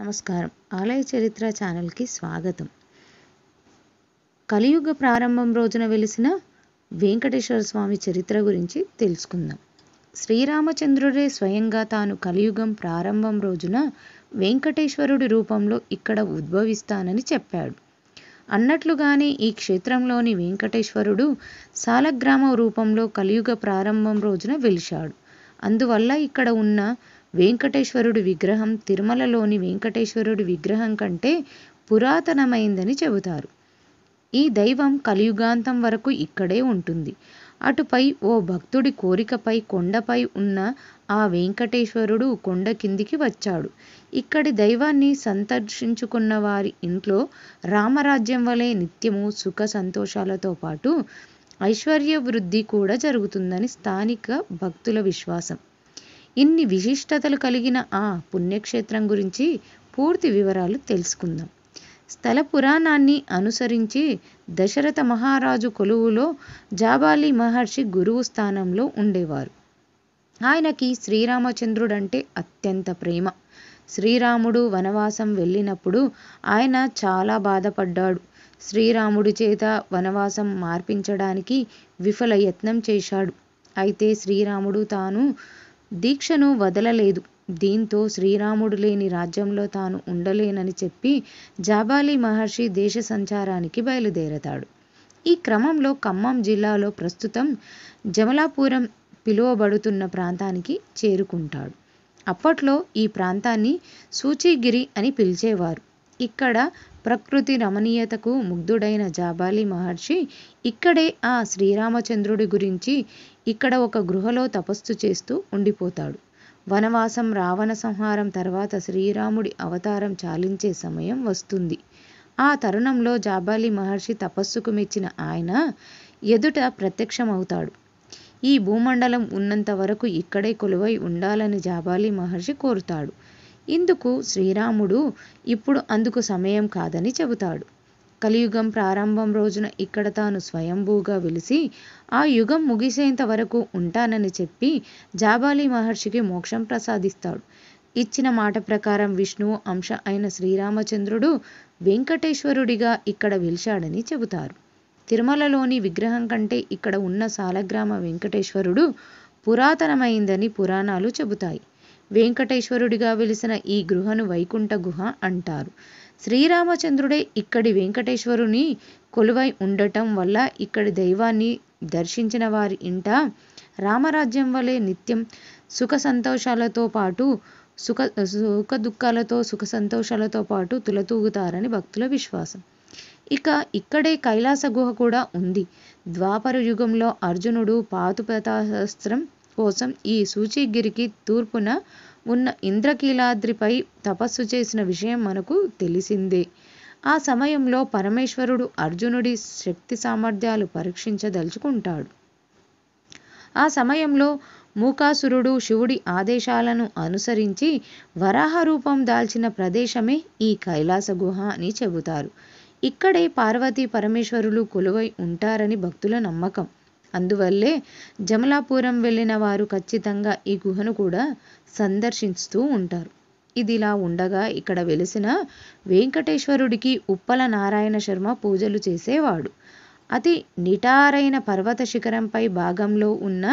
నమస్కారం ఆలయ చరిత్ర ఛానల్కి స్వాగతం కలియుగ ప్రారంభం రోజున వెలిసిన వెంకటేశ్వర స్వామి చరిత్ర గురించి తెలుసుకుందాం శ్రీరామచంద్రుడే స్వయంగా తాను కలియుగం ప్రారంభం రోజున వెంకటేశ్వరుడి రూపంలో ఇక్కడ ఉద్భవిస్తానని చెప్పాడు అన్నట్లుగానే ఈ క్షేత్రంలోని వెంకటేశ్వరుడు సాలగ్రామ రూపంలో కలియుగ ప్రారంభం రోజున వెలిశాడు అందువల్ల ఇక్కడ ఉన్న వెంకటేశ్వరుడి విగ్రహం తిరుమలలోని వేంకటేశ్వరుడి విగ్రహం కంటే పురాతనమైందని చెబుతారు ఈ దైవం కలియుగాంతం వరకు ఇక్కడే ఉంటుంది అటుపై ఓ భక్తుడి కోరికపై కొండపై ఉన్న ఆ వెంకటేశ్వరుడు కొండ కిందికి వచ్చాడు ఇక్కడి దైవాన్ని సందర్శించుకున్న వారి ఇంట్లో రామరాజ్యం వలె నిత్యము సుఖ సంతోషాలతో పాటు ఐశ్వర్య వృద్ధి కూడా జరుగుతుందని స్థానిక భక్తుల విశ్వాసం ఇన్ని విశిష్టతలు కలిగిన ఆ పుణ్యక్షేత్రం గురించి పూర్తి వివరాలు తెలుసుకుందాం స్థల పురాణాన్ని అనుసరించి దశరథ మహారాజు కొలువులో జాబాలి మహర్షి గురువు స్థానంలో ఉండేవారు ఆయనకి శ్రీరామచంద్రుడంటే అత్యంత ప్రేమ శ్రీరాముడు వనవాసం వెళ్ళినప్పుడు ఆయన చాలా బాధపడ్డాడు శ్రీరాముడి చేత వనవాసం మార్పించడానికి విఫల యత్నం చేశాడు అయితే శ్రీరాముడు తాను దీక్షను వదలలేదు దీంతో శ్రీరాముడు లేని రాజ్యంలో తాను ఉండలేనని చెప్పి జాబాలి మహర్షి దేశ సంచారానికి బయలుదేరతాడు ఈ క్రమంలో ఖమ్మం జిల్లాలో ప్రస్తుతం జమలాపురం పిలువబడుతున్న ప్రాంతానికి చేరుకుంటాడు అప్పట్లో ఈ ప్రాంతాన్ని సూచిగిరి అని పిలిచేవారు ఇక్కడ ప్రకృతి రమణీయతకు ముగ్ధుడైన జాబాలి మహర్షి ఇక్కడే ఆ శ్రీరామచంద్రుడి గురించి ఇక్కడ ఒక గృహలో తపస్సు చేస్తూ ఉండిపోతాడు వనవాసం రావణ సంహారం తర్వాత శ్రీరాముడి అవతారం చాలించే సమయం వస్తుంది ఆ తరుణంలో జాబాలి మహర్షి తపస్సుకు మెచ్చిన ఆయన ఎదుట ప్రత్యక్షమవుతాడు ఈ భూమండలం ఉన్నంత వరకు ఇక్కడే కొలువై ఉండాలని జాబాలి మహర్షి కోరుతాడు ఇందుకు శ్రీరాముడు ఇప్పుడు అందుకు సమయం కాదని చెబుతాడు కలియుగం ప్రారంభం రోజున ఇక్కడ తాను స్వయంభూగా వెలిసి ఆ యుగం ముగిసేంత వరకు ఉంటానని చెప్పి జాబాలి మహర్షికి మోక్షం ప్రసాదిస్తాడు ఇచ్చిన మాట ప్రకారం విష్ణువు అంశ అయిన శ్రీరామచంద్రుడు వెంకటేశ్వరుడిగా ఇక్కడ వెలిశాడని చెబుతారు తిరుమలలోని విగ్రహం కంటే ఇక్కడ ఉన్న సాలగ్రామ వెంకటేశ్వరుడు పురాతనమైందని పురాణాలు చెబుతాయి వెంకటేశ్వరుడిగా వెలిసిన ఈ గృహను వైకుంఠ గుహ అంటారు శ్రీరామచంద్రుడే ఇక్కడి వెంకటేశ్వరుని కొలువై ఉండటం వల్ల ఇక్కడి దైవాన్ని దర్శించిన వారి ఇంట రామరాజ్యం వలె నిత్యం సుఖ సంతోషాలతో పాటు సుఖ సుఖ దుఃఖాలతో సుఖ సంతోషాలతో పాటు తులతూగుతారని భక్తుల విశ్వాసం ఇక ఇక్కడే కైలాస గుహ కూడా ఉంది ద్వాపర యుగంలో అర్జునుడు పాతుపతాస్త్రం కోసం ఈ సూచిగిరికి తూర్పున ఉన్న ఇంద్రకీలాద్రిపై తపస్సు చేసిన విషయం మనకు తెలిసిందే ఆ సమయంలో పరమేశ్వరుడు అర్జునుడి శక్తి సామర్థ్యాలు పరీక్షించదలుచుకుంటాడు ఆ సమయంలో మూకాసురుడు శివుడి ఆదేశాలను అనుసరించి వరాహ రూపం దాల్చిన ప్రదేశమే ఈ కైలాస గుహ అని చెబుతారు ఇక్కడే పార్వతీ పరమేశ్వరులు కొలువై ఉంటారని భక్తుల నమ్మకం అందువల్లే జమలాపురం వెళ్ళిన వారు ఖచ్చితంగా ఈ గుహను కూడా సందర్శిస్తూ ఉంటారు ఇదిలా ఉండగా ఇక్కడ వెలిసిన వెంకటేశ్వరుడికి ఉప్పల నారాయణ శర్మ పూజలు చేసేవాడు అతి నిటారైన పర్వత శిఖరంపై భాగంలో ఉన్న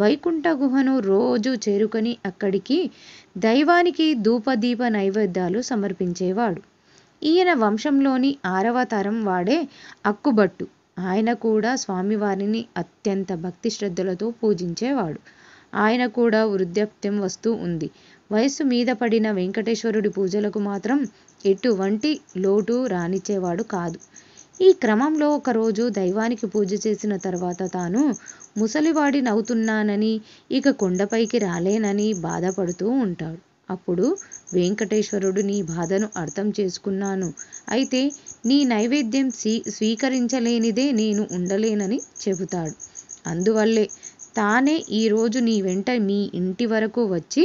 వైకుంఠ గుహను రోజు చేరుకొని అక్కడికి దైవానికి ధూపదీప నైవేద్యాలు సమర్పించేవాడు ఈయన వంశంలోని ఆరవ తరం వాడే అక్కుబట్టు ఆయన కూడా స్వామివారిని అత్యంత భక్తి శ్రద్ధలతో పూజించేవాడు ఆయన కూడా వృద్ధాప్యం వస్తూ ఉంది వయస్సు మీద పడిన వెంకటేశ్వరుడి పూజలకు మాత్రం ఎటువంటి లోటు రానిచ్చేవాడు కాదు ఈ క్రమంలో ఒకరోజు దైవానికి పూజ చేసిన తర్వాత తాను ముసలివాడినవుతున్నానని ఇక కొండపైకి రాలేనని బాధపడుతూ ఉంటాడు అప్పుడు వెంకటేశ్వరుడు నీ బాధను అర్థం చేసుకున్నాను అయితే నీ నైవేద్యం స్వీకరించలేనిదే నేను ఉండలేనని చెబుతాడు అందువల్లే తానే ఈరోజు నీ వెంట మీ ఇంటి వరకు వచ్చి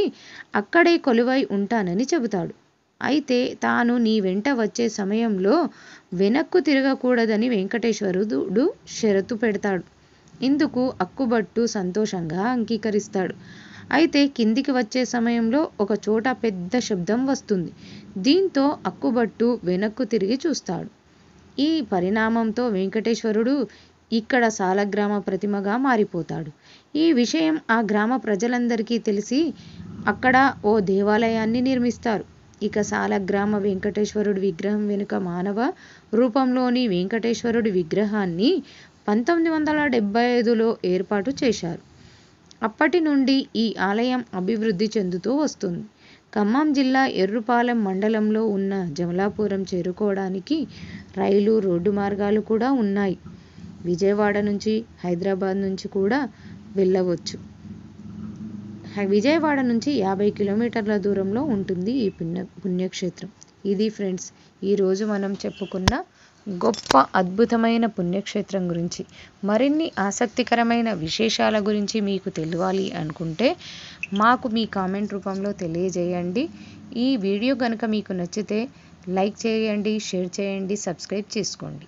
అక్కడే కొలువై ఉంటానని చెబుతాడు అయితే తాను నీ వెంట వచ్చే సమయంలో వెనక్కు తిరగకూడదని వెంకటేశ్వరుడు షరతు పెడతాడు ఇందుకు అక్కుబట్టు సంతోషంగా అంగీకరిస్తాడు అయితే కిందికి వచ్చే సమయంలో ఒక చోట పెద్ద శబ్దం వస్తుంది దీంతో అక్కుబట్టు వెనక్కు తిరిగి చూస్తాడు ఈ పరిణామంతో వెంకటేశ్వరుడు ఇక్కడ సాలగ్రామ ప్రతిమగా మారిపోతాడు ఈ విషయం ఆ గ్రామ ప్రజలందరికీ తెలిసి అక్కడ ఓ దేవాలయాన్ని నిర్మిస్తారు ఇక సాలగ్రామ వెంకటేశ్వరుడి విగ్రహం వెనుక మానవ రూపంలోని వెంకటేశ్వరుడి విగ్రహాన్ని పంతొమ్మిది వందల డెబ్బై ఐదులో ఏర్పాటు చేశారు అప్పటి నుండి ఈ ఆలయం అభివృద్ధి చెందుతూ వస్తుంది ఖమ్మం జిల్లా ఎర్రుపాలెం మండలంలో ఉన్న జమలాపురం చేరుకోవడానికి రైలు రోడ్డు మార్గాలు కూడా ఉన్నాయి విజయవాడ నుంచి హైదరాబాద్ నుంచి కూడా వెళ్ళవచ్చు విజయవాడ నుంచి యాభై కిలోమీటర్ల దూరంలో ఉంటుంది ఈ పుణ్య పుణ్యక్షేత్రం ఇది ఫ్రెండ్స్ ఈరోజు మనం చెప్పుకున్న గొప్ప అద్భుతమైన పుణ్యక్షేత్రం గురించి మరిన్ని ఆసక్తికరమైన విశేషాల గురించి మీకు తెలియాలి అనుకుంటే మాకు మీ కామెంట్ రూపంలో తెలియజేయండి ఈ వీడియో కనుక మీకు నచ్చితే లైక్ చేయండి షేర్ చేయండి సబ్స్క్రైబ్ చేసుకోండి